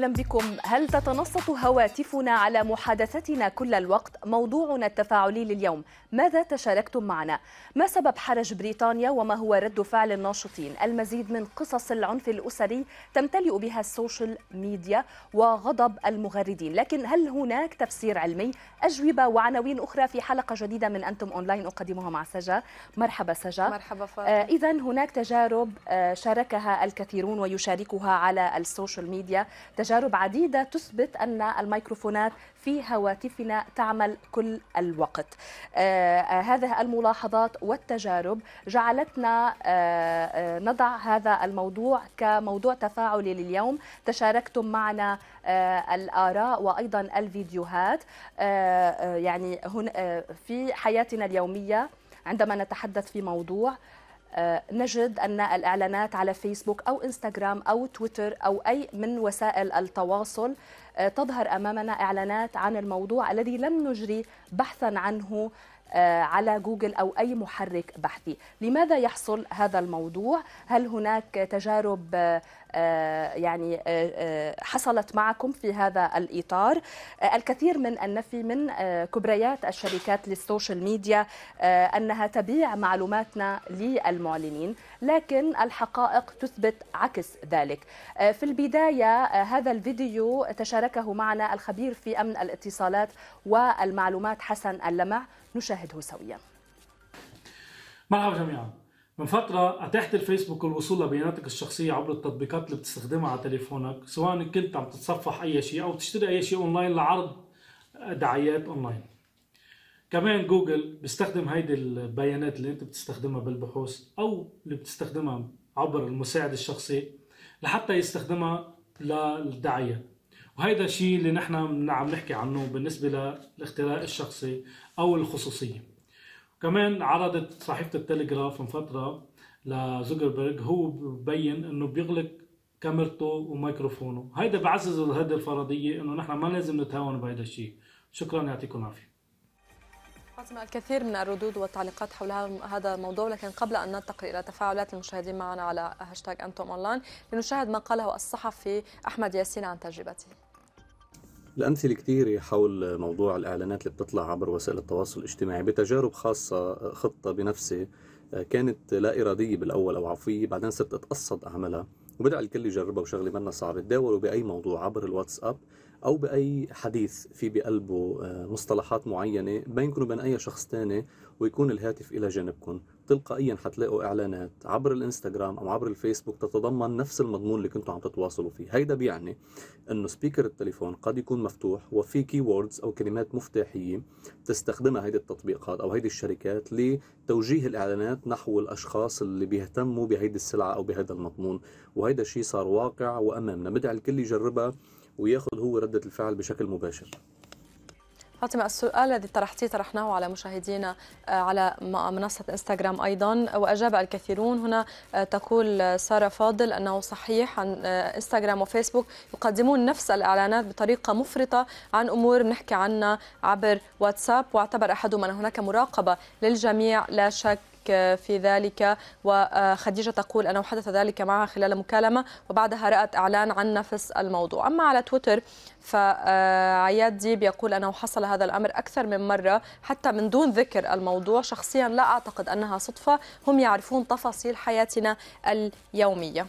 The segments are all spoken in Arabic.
أهلا بكم هل تتنصت هواتفنا على محادثتنا كل الوقت موضوعنا التفاعلي لليوم ماذا تشاركتم معنا ما سبب حرج بريطانيا وما هو رد فعل الناشطين المزيد من قصص العنف الأسري تمتلئ بها السوشيال ميديا وغضب المغردين لكن هل هناك تفسير علمي أجوبة وعناوين أخرى في حلقة جديدة من أنتم أونلاين أقدمها مع سجا مرحبا سجا مرحبا آه إذا هناك تجارب آه شاركها الكثيرون ويشاركها على السوشيال ميديا تجارب عديدة تثبت أن الميكروفونات في هواتفنا تعمل كل الوقت آه, آه، هذه الملاحظات والتجارب جعلتنا آه،, آه نضع هذا الموضوع كموضوع تفاعلي لليوم تشاركتم معنا آه الآراء وأيضا الفيديوهات آه، يعني هنا في حياتنا اليومية عندما نتحدث في موضوع آه، نجد أن الإعلانات على فيسبوك أو إنستغرام أو تويتر أو أي من وسائل التواصل آه، تظهر أمامنا إعلانات عن الموضوع الذي لم نجري بحثا عنه آه، على جوجل أو أي محرك بحثي لماذا يحصل هذا الموضوع هل هناك تجارب آه، آه، يعني حصلت معكم في هذا الإطار الكثير من النفي من كبريات الشركات للسوشيال ميديا أنها تبيع معلوماتنا للمعلنين لكن الحقائق تثبت عكس ذلك في البداية هذا الفيديو تشاركه معنا الخبير في أمن الاتصالات والمعلومات حسن اللمع نشاهده سويا مرحبا جميعا من فترة أتاحت الفيسبوك الوصول لبياناتك الشخصية عبر التطبيقات اللي بتستخدمها على تليفونك سواء كنت عم تتصفح أي شيء أو تشتري أي شيء أونلاين لعرض دعايات أونلاين كمان جوجل بيستخدم هيدي البيانات اللي أنت بتستخدمها بالبحوث أو اللي بتستخدمها عبر المساعد الشخصي لحتى يستخدمها للدعايات وهيدا الشيء اللي نحن عم نحكي عنه بالنسبه للاختراق الشخصي او الخصوصيه كمان عرضت صحيفه التلغراف من فتره لزوكربيرج هو ببين انه بيغلق كاميرته وميكروفونه هيدا بعزز هذه الفرضيه انه نحن ما لازم نتهاون بهيدا الشيء شكرا يعطيكم العافيه فاطمة الكثير من الردود والتعليقات حول هذا الموضوع لكن قبل أن ننتقل إلى تفاعلات المشاهدين معنا على هاشتاج أنتم أونلاين لنشاهد ما قاله الصحفي أحمد ياسين عن تجربته الأمثلة كثيره حول موضوع الإعلانات اللي بتطلع عبر وسائل التواصل الاجتماعي بتجارب خاصة خطة بنفسي آه، كانت لا إرادية بالأول أو عفوية بعدين صرت أتقصد أعملها وبدأ الكل يجربها وشغلة منا صعبة تداولوا بأي موضوع عبر الواتساب أو بأي حديث في بقلبه آه، مصطلحات معينة بينكم وبين أي شخص تاني ويكون الهاتف إلى جانبكم تلقائيا حتلاقوا اعلانات عبر الانستغرام او عبر الفيسبوك تتضمن نفس المضمون اللي كنتوا عم تتواصلوا فيه هيدا بيعني انه سبيكر التليفون قد يكون مفتوح وفي كيوردز او كلمات مفتاحيه تستخدمها هيدي التطبيقات او هيدي الشركات لتوجيه الاعلانات نحو الاشخاص اللي بيهتموا بهيدي السلعه او بهيدا المضمون وهيدا الشيء صار واقع وامامنا بدعي الكل يجربها وياخذ هو رده الفعل بشكل مباشر فاطمة السؤال الذي طرحتيه طرحناه على مشاهدينا آه، على منصة انستغرام أيضا وأجاب الكثيرون هنا آه، تقول آه، سارة فاضل أنه صحيح عن انستغرام وفيسبوك يقدمون نفس الإعلانات بطريقة مفرطة عن أمور بنحكي عنها عبر واتساب واعتبر أحدهم أن هناك مراقبة للجميع لا شك في ذلك وخديجة تقول أنه حدث ذلك معها خلال مكالمة وبعدها رأت أعلان عن نفس الموضوع أما على تويتر فعياد ديب يقول أنه حصل هذا الأمر أكثر من مرة حتى من دون ذكر الموضوع شخصيا لا أعتقد أنها صدفة هم يعرفون تفاصيل حياتنا اليومية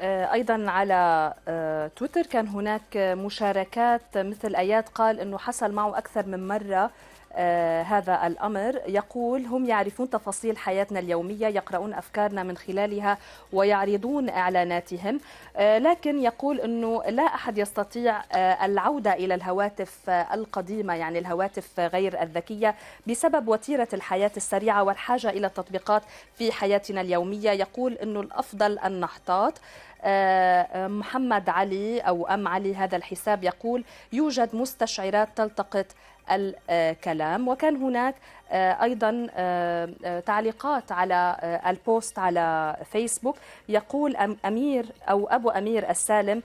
آه، ايضا على آه، تويتر كان هناك مشاركات مثل ايات قال انه حصل معه اكثر من مره آه، هذا الأمر يقول هم يعرفون تفاصيل حياتنا اليومية يقرؤون أفكارنا من خلالها ويعرضون إعلاناتهم آه، لكن يقول أنه لا أحد يستطيع آه، العودة إلى الهواتف القديمة يعني الهواتف غير الذكية بسبب وتيرة الحياة السريعة والحاجة إلى التطبيقات في حياتنا اليومية يقول أنه الأفضل ان نحتاط محمد علي أو أم علي هذا الحساب يقول يوجد مستشعرات تلتقط الكلام وكان هناك آه، ايضا آه، آه، تعليقات على البوست على فيسبوك يقول امير او ابو امير السالم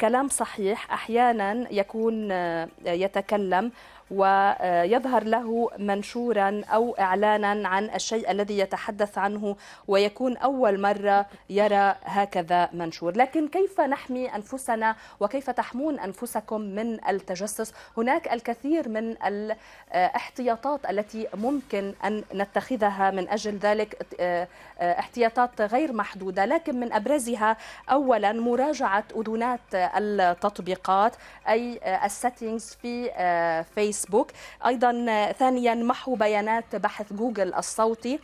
كلام صحيح احيانا يكون يتكلم ويظهر له منشورا أو إعلانا عن الشيء الذي يتحدث عنه ويكون أول مرة يرى هكذا منشور لكن كيف نحمي أنفسنا وكيف تحمون أنفسكم من التجسس هناك الكثير من الاحتياطات التي ممكن أن نتخذها من أجل ذلك احتياطات غير محدودة لكن من أبرزها أولا مراجعة أذونات التطبيقات أي السيتنجز في فيس آه، فيسبوك أيضا ثانيا محو بيانات بحث جوجل الصوتي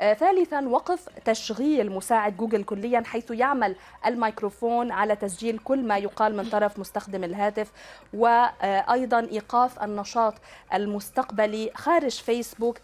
آه، ثالثا وقف تشغيل مساعد جوجل كليا حيث يعمل الميكروفون على تسجيل كل ما يقال من طرف مستخدم الهاتف وايضا ايقاف النشاط المستقبلي خارج فيسبوك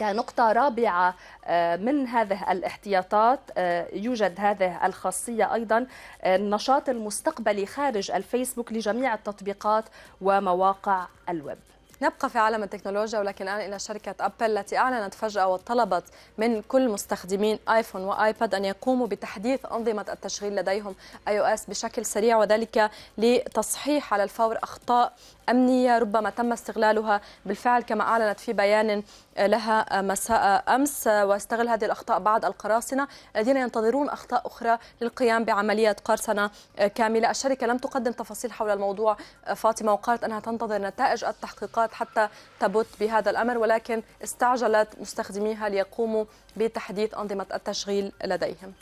كنقطة رابعة آه، من هذه الاحتياطات آه، يوجد هذه الخاصية أيضا آه، النشاط المستقبلي خارج الفيسبوك لجميع التطبيقات ومواقع الويب نبقى في عالم التكنولوجيا ولكن الآن إلى شركة أبل التي أعلنت فجأة وطلبت من كل مستخدمين آيفون وآيباد أن يقوموا بتحديث أنظمة التشغيل لديهم آي أو إس بشكل سريع وذلك لتصحيح على الفور أخطاء أمنية ربما تم استغلالها بالفعل كما أعلنت في بيان لها مساء أمس واستغل هذه الأخطاء بعض القراصنة الذين ينتظرون أخطاء أخرى للقيام بعملية قرصنة كاملة الشركة لم تقدم تفاصيل حول الموضوع فاطمة وقالت أنها تنتظر نتائج التحقيقات حتى تبت بهذا الأمر ولكن استعجلت مستخدميها ليقوموا بتحديث أنظمة التشغيل لديهم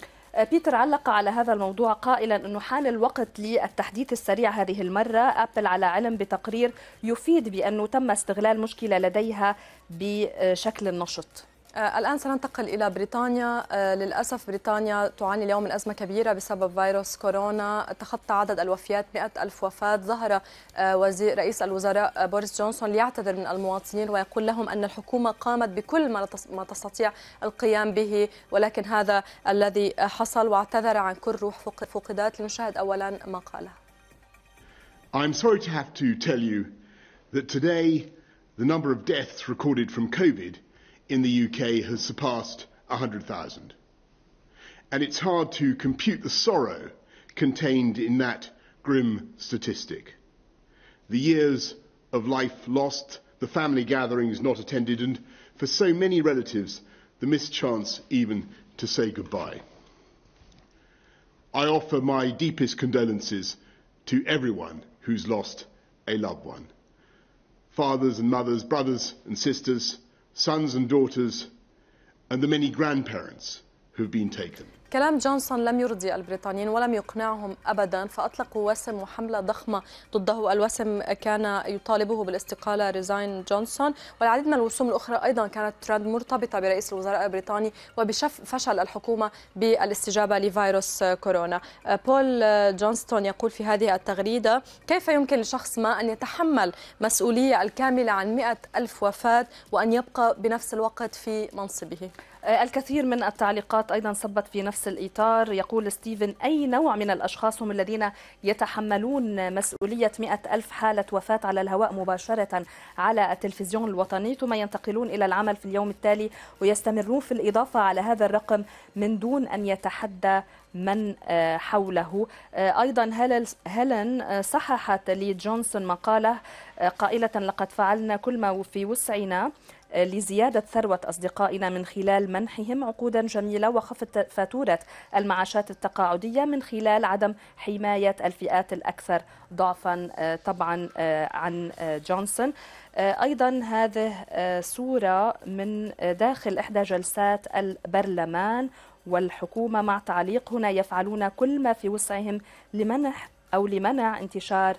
بيتر علق على هذا الموضوع قائلا أنه حان الوقت للتحديث السريع هذه المرة أبل على علم بتقرير يفيد بأنه تم استغلال مشكلة لديها بشكل نشط آه، الآن سننتقل إلى بريطانيا آه، للأسف بريطانيا تعاني اليوم من أزمة كبيرة بسبب فيروس كورونا تخطى عدد الوفيات مئة ألف وفاة ظهر آه، وزير رئيس الوزراء بوريس جونسون ليعتذر من المواطنين ويقول لهم أن الحكومة قامت بكل ما تستطيع القيام به ولكن هذا الذي حصل واعتذر عن كل روح فقدات لنشاهد أولا ما قاله I'm sorry to have to tell you that today the number of deaths recorded from COVID in the UK has surpassed 100,000. And it's hard to compute the sorrow contained in that grim statistic. The years of life lost, the family gatherings not attended, and for so many relatives, the mischance even to say goodbye. I offer my deepest condolences to everyone who's lost a loved one fathers and mothers, brothers and sisters, sons and daughters, and the many grandparents who've been taken. كلام جونسون لم يرضي البريطانيين ولم يقنعهم ابدا فاطلقوا وسم وحمله ضخمه ضده، الوسم كان يطالبه بالاستقاله ريزاين جونسون، والعديد من الوسوم الاخرى ايضا كانت ترند مرتبطه برئيس الوزراء البريطاني وبفشل الحكومه بالاستجابه لفيروس كورونا. بول جونستون يقول في هذه التغريده: كيف يمكن لشخص ما ان يتحمل مسؤوليه الكامله عن 100 ألف وفاه وان يبقى بنفس الوقت في منصبه؟ آه، الكثير من التعليقات أيضا صبت في نفس الإطار يقول ستيفن أي نوع من الأشخاص هم الذين يتحملون مسؤولية مئة ألف حالة وفاة على الهواء مباشرة على التلفزيون الوطني ثم ينتقلون إلى العمل في اليوم التالي ويستمرون في الإضافة على هذا الرقم من دون أن يتحدى من آه، حوله آه، أيضا هيلين صححت لي جونسون مقاله قائلة لقد فعلنا كل ما في وسعنا لزيادة ثروة أصدقائنا من خلال منحهم عقودا جميلة وخفض فاتورة المعاشات التقاعدية من خلال عدم حماية الفئات الأكثر ضعفا آه، طبعا آه، عن آه، جونسون أيضا هذه صورة من داخل إحدى جلسات البرلمان والحكومة مع تعليق هنا يفعلون كل ما في وسعهم لمنح أو لمنع انتشار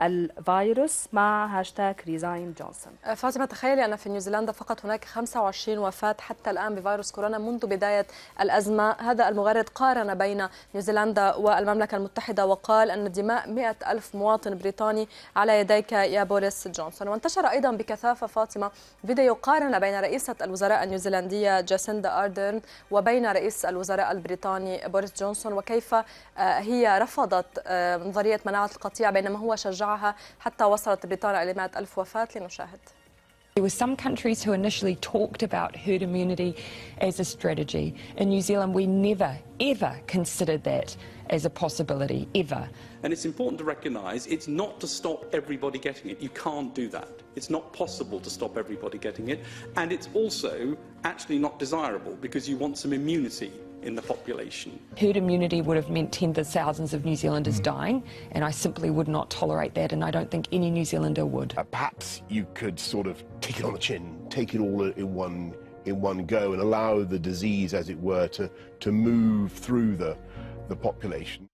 الفيروس مع هاشتاغ ريزاين جونسون أه، فاطمة تخيلي أن في نيوزيلندا فقط هناك 25 وفاة حتى الآن بفيروس كورونا منذ بداية الأزمة هذا المغرد قارن بين نيوزيلندا والمملكة المتحدة وقال أن دماء 100 ألف مواطن بريطاني على يديك يا بوريس جونسون وانتشر أيضا بكثافة فاطمة فيديو قارن بين رئيسة الوزراء النيوزيلندية جاسيندا أردرن وبين رئيس الوزراء البريطاني بوريس جونسون وكيف أه، هي رفضت أه، نظرية مناعة القطيع بينما هو شجع تراجعها حتى وصلت بريطانيا إلى 100 ألف وفاة لنشاهد There were some countries who initially talked about herd immunity as a strategy. In New Zealand, we never, ever considered that as a possibility, ever. And it's important to recognise it's not to stop everybody getting it. You can't do that. It's not possible to stop everybody getting it. And it's also actually not desirable because you want some immunity in the population. Herd immunity would have meant tens of thousands of New Zealanders mm-hmm. dying, and I simply would not tolerate that, and I don't think any New Zealander would. Uh, perhaps you could sort of take it on the chin, take it all in one in one go, and allow the disease, as it were, to to move through the the population.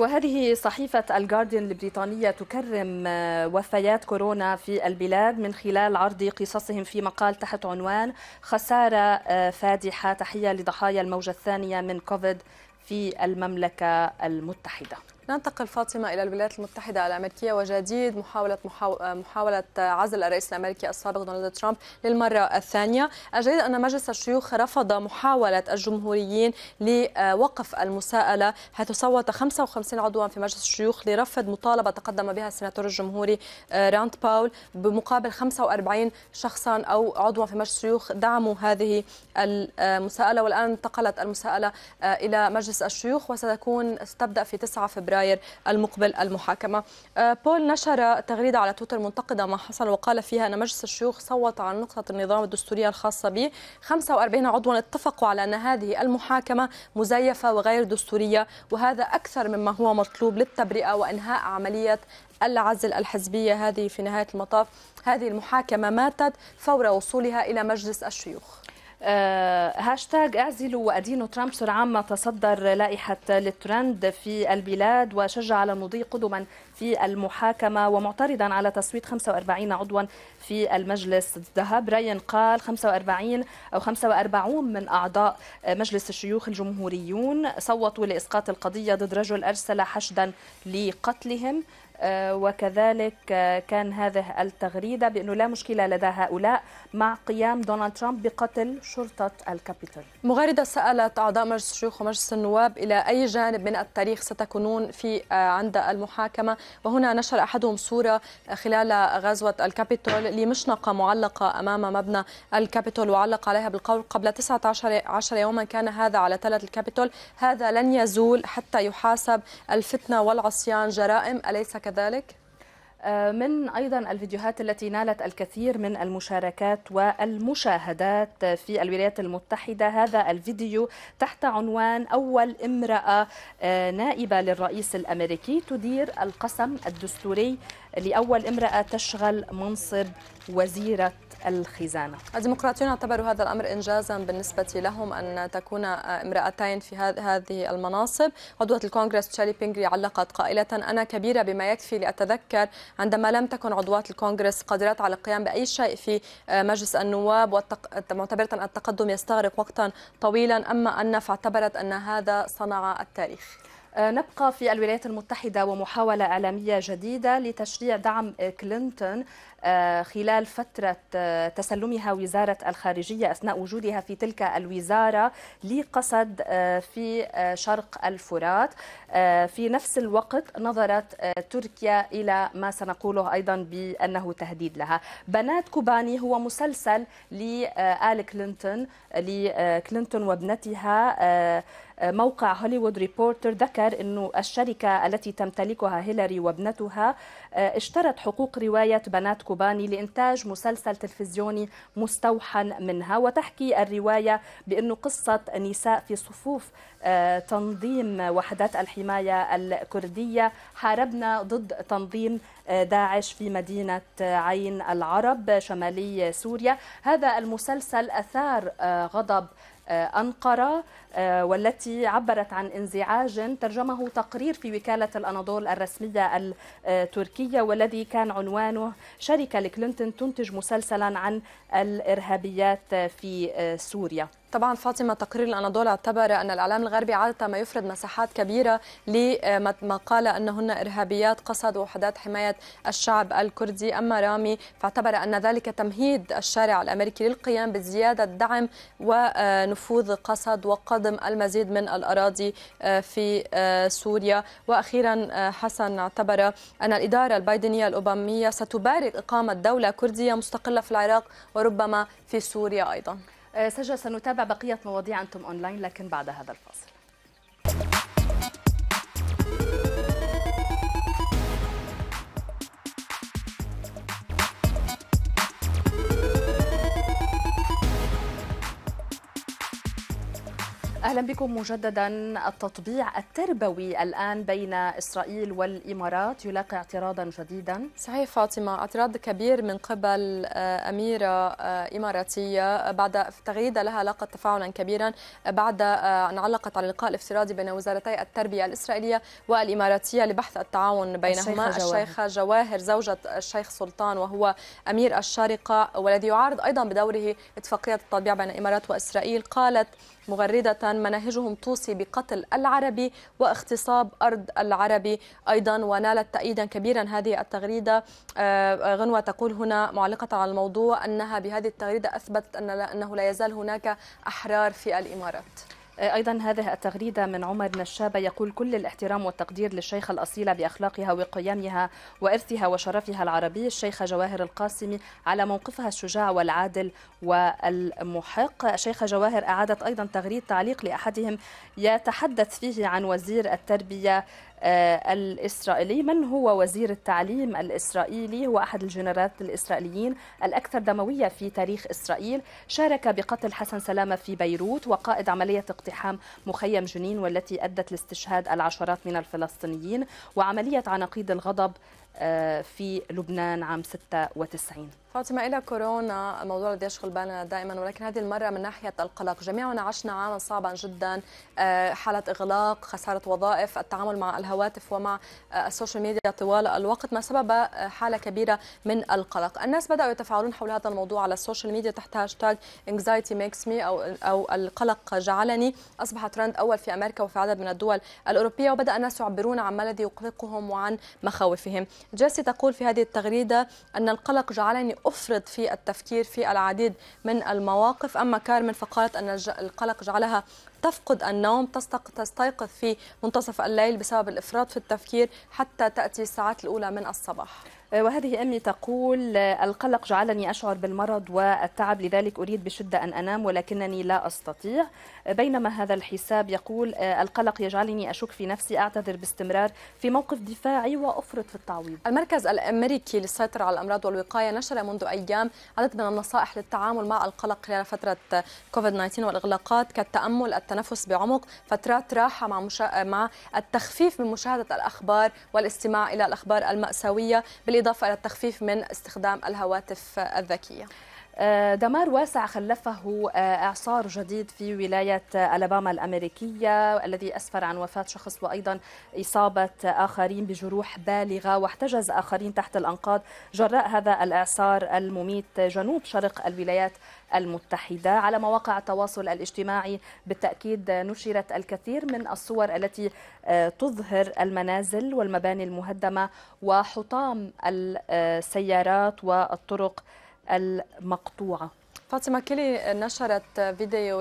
وهذه صحيفة الجارديان البريطانية تكرم آه، وفيات كورونا في البلاد من خلال عرض قصصهم في مقال تحت عنوان خسارة آه، فادحة تحية لضحايا الموجة الثانية من كوفيد في المملكة المتحدة ننتقل فاطمة إلى الولايات المتحدة الأمريكية وجديد محاولة محاولة عزل الرئيس الأمريكي السابق دونالد ترامب للمرة الثانية الجديد أن مجلس الشيوخ رفض محاولة الجمهوريين لوقف المساءلة حيث صوت 55 عضوا في مجلس الشيوخ لرفض مطالبة تقدم بها السناتور الجمهوري آه، راند باول بمقابل 45 شخصا أو عضوا في مجلس الشيوخ دعموا هذه المساءلة والآن انتقلت المساءلة آه، إلى مجلس الشيوخ وستكون ستبدأ في 9 فبراير فبراير المقبل المحاكمة آه، بول نشر تغريدة على تويتر منتقدة ما حصل وقال فيها أن مجلس الشيوخ صوت على نقطة النظام الدستورية الخاصة به 45 عضوا اتفقوا على أن هذه المحاكمة مزيفة وغير دستورية وهذا أكثر مما هو مطلوب للتبرئة وإنهاء عملية العزل الحزبية هذه في نهاية المطاف هذه المحاكمة ماتت فور وصولها إلى مجلس الشيوخ آه، هاشتاج اعزلوا وادينوا ترامب سرعان ما تصدر لائحه للترند في البلاد وشجع على المضي قدما في المحاكمه ومعترضا على تصويت 45 عضوا في المجلس الذهب راين قال 45 او 45 من اعضاء مجلس الشيوخ الجمهوريون صوتوا لاسقاط القضيه ضد رجل ارسل حشدا لقتلهم آه، وكذلك آه، كان هذه التغريدة بأنه لا مشكلة لدى هؤلاء مع قيام دونالد ترامب بقتل شرطة الكابيتول مغاردة سألت أعضاء مجلس الشيوخ ومجلس النواب إلى أي جانب من التاريخ ستكونون في آه، عند المحاكمة وهنا نشر أحدهم صورة خلال غزوة الكابيتول لمشنقة معلقة أمام مبنى الكابيتول وعلق عليها بالقول قبل 19 عشر يوما كان هذا على تلة الكابيتول هذا لن يزول حتى يحاسب الفتنة والعصيان جرائم أليس كذلك كذلك آه، من ايضا الفيديوهات التي نالت الكثير من المشاركات والمشاهدات في الولايات المتحده هذا الفيديو تحت عنوان اول امراه آه، نائبه للرئيس الامريكي تدير القسم الدستوري لاول امراه تشغل منصب وزيره الخزانة الديمقراطيون اعتبروا هذا الأمر إنجازا بالنسبة لهم أن تكون امرأتين في هذه المناصب عضوة الكونغرس تشالي بينغري علقت قائلة أنا كبيرة بما يكفي لأتذكر عندما لم تكن عضوات الكونغرس قادرات على القيام بأي شيء في مجلس النواب معتبرة أن التقدم يستغرق وقتا طويلا أما أن فاعتبرت أن هذا صنع التاريخ أه، نبقى في الولايات المتحدة ومحاولة إعلامية جديدة لتشريع دعم كلينتون آه، خلال فترة آه، تسلمها وزارة الخارجية أثناء وجودها في تلك الوزارة لقصد آه، في شرق الفرات في نفس الوقت نظرت تركيا إلى ما سنقوله أيضا بأنه تهديد لها بنات كوباني هو مسلسل لآل كلينتون لكلينتون وابنتها موقع هوليوود ريبورتر ذكر أن الشركة التي تمتلكها هيلاري وابنتها آه، اشترت حقوق رواية بنات كوباني لإنتاج مسلسل تلفزيوني مستوحى منها وتحكي الرواية بأن قصة نساء في صفوف آه، تنظيم وحدات الحماية الكردية حاربنا ضد تنظيم آه، داعش في مدينة عين العرب شمالي سوريا هذا المسلسل أثار غضب أنقرة آه، والتي عبرت عن انزعاج ترجمه تقرير في وكالة الأناضول الرسمية التركية والذي كان عنوانه شركة لكلينتون تنتج مسلسلا عن الإرهابيات في آه، سوريا طبعا فاطمه تقرير الاناضول اعتبر ان الاعلام الغربي عاده ما يفرض مساحات كبيره لما آه، قال انهن ارهابيات قصد وحدات حمايه الشعب الكردي اما رامي فاعتبر ان ذلك تمهيد الشارع الامريكي للقيام بزياده دعم ونفوذ قصد وقد لهضم المزيد من الأراضي آه، في آه، سوريا وأخيرا آه، حسن اعتبر أن الإدارة البايدنية الأوبامية ستبارك إقامة دولة كردية مستقلة في العراق وربما في سوريا أيضا سجل سنتابع بقية مواضيع أنتم أونلاين لكن بعد هذا الفصل أهلا بكم مجددا التطبيع التربوي الآن بين إسرائيل والإمارات يلاقي اعتراضا جديدا صحيح فاطمة اعتراض كبير من قبل آه، أميرة آه، إماراتية آه، بعد تغريدة لها لاقت تفاعلا كبيرا بعد أن علقت على اللقاء الافتراضي بين وزارتي التربية الإسرائيلية والإماراتية لبحث التعاون بينهما الشيخة جواهر. جواهر زوجة الشيخ سلطان وهو أمير الشارقة والذي يعارض أيضا بدوره اتفاقية التطبيع بين الإمارات وإسرائيل قالت مغردة مناهجهم توصي بقتل العربي واغتصاب أرض العربي أيضا ونالت تأييدا كبيرا هذه التغريدة آه، آه، غنوة تقول هنا معلقة على الموضوع أنها بهذه التغريدة أثبتت أنه لا يزال هناك أحرار في الإمارات أيضا هذه التغريدة من عمر نشابة يقول كل الاحترام والتقدير للشيخة الأصيلة بأخلاقها وقيمها وإرثها وشرفها العربي الشيخة جواهر القاسمي على موقفها الشجاع والعادل والمحق الشيخة جواهر أعادت أيضا تغريد تعليق لأحدهم يتحدث فيه عن وزير التربية آه، الإسرائيلي من هو وزير التعليم الإسرائيلي هو أحد الجنرالات الإسرائيليين الأكثر دموية في تاريخ إسرائيل شارك بقتل حسن سلامة في بيروت وقائد عملية اقتحام مخيم جنين والتي أدت لاستشهاد العشرات من الفلسطينيين وعملية عناقيد الغضب آه، في لبنان عام 96 فاطمة إلى كورونا موضوع الذي يشغل بالنا دائما ولكن هذه المرة من ناحية القلق جميعنا عشنا عاما صعبا جدا آه، حالة إغلاق خسارة وظائف التعامل مع الهواتف ومع آه، السوشيال ميديا طوال الوقت ما سبب آه، حالة كبيرة من القلق الناس بدأوا يتفاعلون حول هذا الموضوع على السوشيال ميديا تحت هاشتاج anxiety makes me أو, أو القلق جعلني أصبح ترند أول في أمريكا وفي عدد من الدول الأوروبية وبدأ الناس يعبرون عن ما الذي يقلقهم وعن مخاوفهم جيسي تقول في هذه التغريدة أن القلق جعلني أفرض في التفكير في العديد من المواقف أما كارمن فقالت أن القلق جعلها تفقد النوم تستيقظ في منتصف الليل بسبب الإفراط في التفكير حتى تأتي الساعات الأولى من الصباح آه، وهذه أمي تقول آه، القلق جعلني أشعر بالمرض والتعب لذلك أريد بشدة أن أنام ولكنني لا أستطيع آه، بينما هذا الحساب يقول القلق يجعلني أشك في نفسي أعتذر باستمرار في موقف دفاعي وأفرط في التعويض المركز الأمريكي للسيطرة على الأمراض والوقاية نشر منذ أيام عدد من النصائح للتعامل مع القلق خلال فترة كوفيد 19 والإغلاقات كالتأمل التنفس بعمق فترات راحة مع, مشا... مع التخفيف من مشاهدة الأخبار والاستماع إلى الأخبار المأساوية بالإضافة بالإضافة إلى التخفيف من استخدام الهواتف الذكية آه، دمار واسع خلفه آه، اعصار جديد في ولايه الاباما الامريكيه الذي اسفر عن وفاه شخص وايضا اصابه اخرين بجروح بالغه واحتجز اخرين تحت الانقاض جراء هذا الاعصار المميت جنوب شرق الولايات المتحدة على مواقع التواصل الاجتماعي بالتأكيد نشرت الكثير من الصور التي آه، تظهر المنازل والمباني المهدمة وحطام السيارات والطرق المقطوعه فاطمة كيلي نشرت فيديو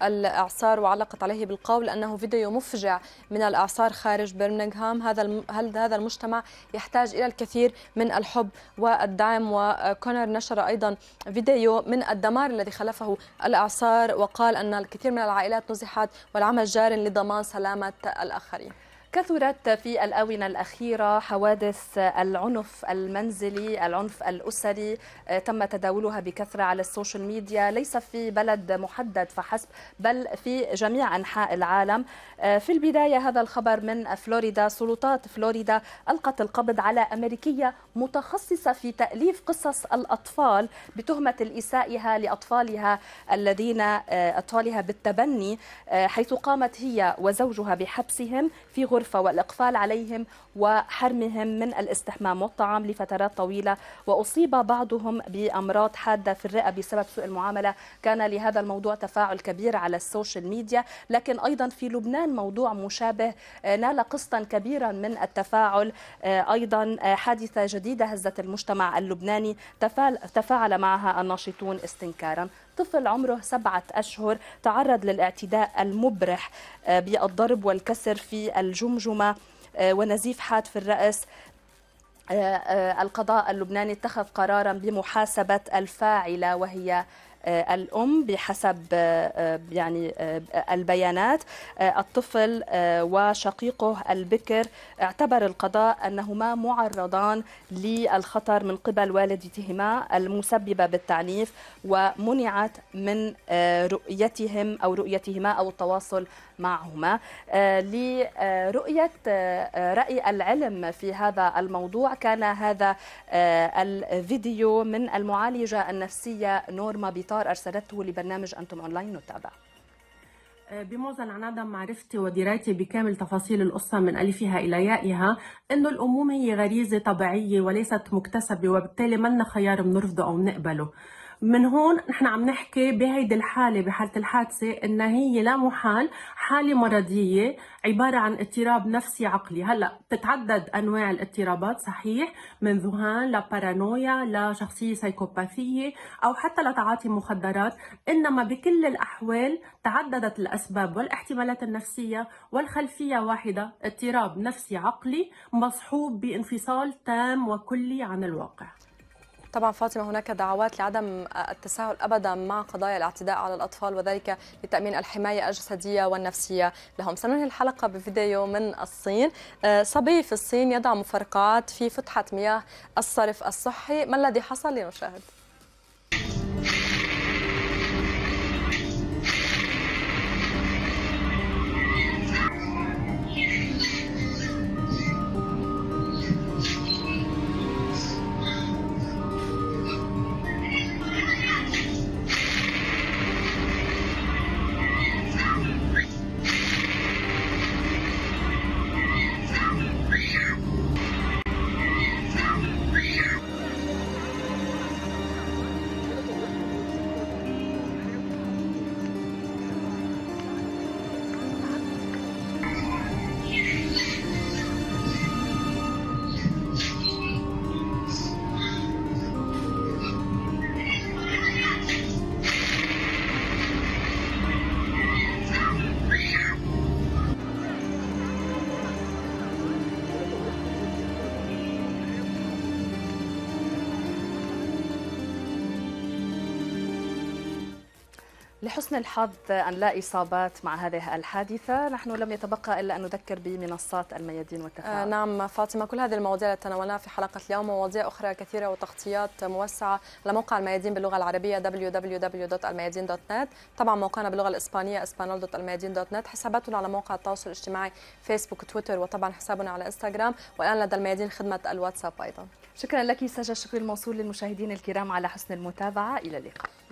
للإعصار وعلقت عليه بالقول أنه فيديو مفجع من الإعصار خارج برمنغهام هذا هذا المجتمع يحتاج إلى الكثير من الحب والدعم وكونر نشر أيضا فيديو من الدمار الذي خلفه الإعصار وقال أن الكثير من العائلات نزحت والعمل جار لضمان سلامة الآخرين كثرت في الآونة الأخيرة حوادث العنف المنزلي العنف الأسري آه، تم تداولها بكثرة على السوشيال ميديا ليس في بلد محدد فحسب بل في جميع أنحاء العالم آه، في البداية هذا الخبر من فلوريدا سلطات فلوريدا ألقت القبض على أمريكية متخصصة في تأليف قصص الأطفال بتهمة الإساءة لأطفالها الذين آه، أطفالها بالتبني حيث قامت هي وزوجها بحبسهم في غرفة الغرفة والإقفال عليهم وحرمهم من الاستحمام والطعام لفترات طويلة وأصيب بعضهم بأمراض حادة في الرئة بسبب سوء المعاملة كان لهذا الموضوع تفاعل كبير على السوشيال ميديا لكن أيضا في لبنان موضوع مشابه آه، نال قسطا كبيرا من التفاعل آه، أيضا آه، حادثة جديدة هزت المجتمع اللبناني تفاعل معها الناشطون استنكارا طفل عمره سبعة أشهر تعرض للاعتداء المبرح آه، بالضرب والكسر في الجمجمة آه، ونزيف حاد في الرأس آه، القضاء اللبناني اتخذ قرارا بمحاسبة الفاعلة وهي آه، الأم بحسب آه، آه، يعني البيانات الطفل وشقيقه البكر اعتبر القضاء أنهما معرضان للخطر من قبل والدتهما المسببة بالتعنيف ومنعت من رؤيتهم أو رؤيتهما أو التواصل معهما آه، لرؤية آه، رأي العلم في هذا الموضوع كان هذا آه، الفيديو من المعالجة النفسية نورما بيطار أرسلته لبرنامج أنتم أونلاين نتابع بموزل عن عدم معرفتي ودرايتي بكامل تفاصيل القصة من ألفها إلى يائها إنه الأمومة هي غريزة طبيعية وليست مكتسبة وبالتالي منا خيار بنرفضه أو بنقبله من هون نحن عم نحكي بهيدي الحالة بحالة الحادثة إنها هي لا محال حالة مرضية عبارة عن اضطراب نفسي عقلي هلا بتتعدد أنواع الاضطرابات صحيح من ذهان لبارانويا لشخصية سيكوباثية أو حتى لتعاطي مخدرات إنما بكل الأحوال تعددت الأسباب والاحتمالات النفسية والخلفية واحدة اضطراب نفسي عقلي مصحوب بانفصال تام وكلي عن الواقع طبعا فاطمه هناك دعوات لعدم التساهل ابدا مع قضايا الاعتداء على الاطفال وذلك لتامين الحمايه الجسديه والنفسيه لهم سننهي الحلقه بفيديو من الصين آه، صبي في الصين يضع مفرقعات في فتحه مياه الصرف الصحي ما الذي حصل لنشاهد لحسن الحظ أن لا إصابات مع هذه الحادثة نحن لم يتبقى إلا أن نذكر بمنصات الميادين والتفاعل آه نعم فاطمة كل هذه المواضيع التي تناولناها في حلقة اليوم ومواضيع أخرى كثيرة وتغطيات موسعة على موقع الميادين باللغة العربية www.الميادين.net طبعا موقعنا باللغة الإسبانية espanol.الميادين.net حساباتنا على مواقع التواصل الاجتماعي فيسبوك تويتر وطبعا حسابنا على انستغرام والآن لدى الميادين خدمة الواتساب أيضا شكرا لك سجا الشكر الموصول للمشاهدين الكرام على حسن المتابعة إلى اللقاء